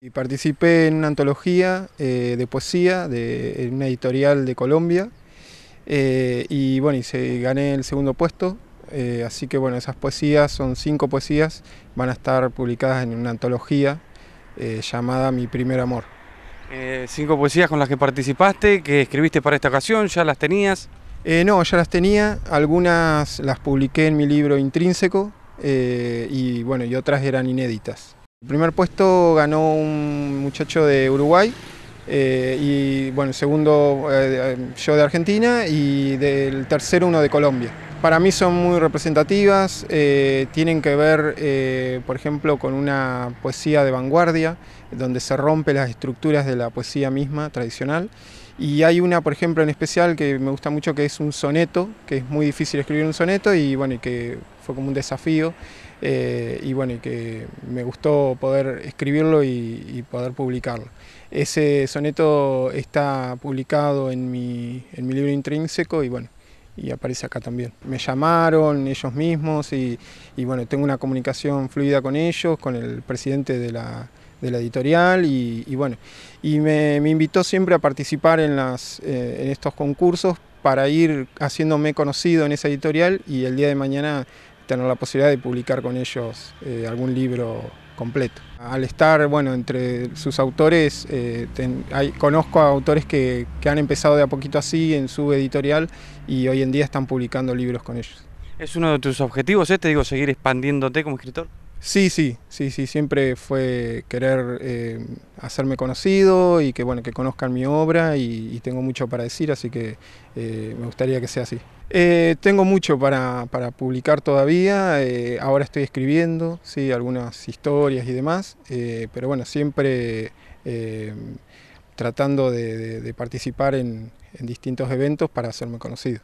Y participé en una antología eh, de poesía de, en una editorial de Colombia eh, y bueno, y se, gané el segundo puesto. Eh, así que bueno, esas poesías son cinco poesías, van a estar publicadas en una antología llamada Mi primer amor. cinco poesías con las que participaste, que escribiste para esta ocasión, ¿ya las tenías? no, ya las tenía, algunas las publiqué en mi libro Intrínseco y bueno, y otras eran inéditas. El primer puesto ganó un muchacho de Uruguay, eh, y bueno, segundo eh, yo de Argentina y del tercero uno de Colombia. Para mí son muy representativas, eh, tienen que ver, eh, por ejemplo, con una poesía de vanguardia, donde se rompe las estructuras de la poesía misma tradicional. Y hay una, por ejemplo, en especial que me gusta mucho, que es un soneto, que es muy difícil escribir un soneto y bueno, y que fue como un desafío. Eh, y bueno, que me gustó poder escribirlo y, poder publicarlo. Ese soneto está publicado en mi, libro intrínseco y bueno, y aparece acá también. Me llamaron ellos mismos y, y, bueno, tengo una comunicación fluida con ellos, con el presidente de la, editorial y, bueno, y me, invitó siempre a participar en, las, eh, en estos concursos para ir haciéndome conocido en esa editorial y el día de mañana tener la posibilidad de publicar con ellos eh, algún libro completo. Al estar, bueno, entre sus autores, eh, conozco a autores que, que, han empezado de a poquito así en su editorial y hoy en día están publicando libros con ellos. ¿Es uno de tus objetivos este, digo, seguir expandiéndote como escritor? Sí, sí, sí, sí, siempre fue querer eh, hacerme conocido y que, bueno, que conozcan mi obra y, tengo mucho para decir, así que eh, me gustaría que sea así. Eh, tengo mucho para, publicar todavía, ahora estoy escribiendo, sí, algunas historias y demás, pero bueno, siempre tratando de, participar en distintos eventos para hacerme conocido.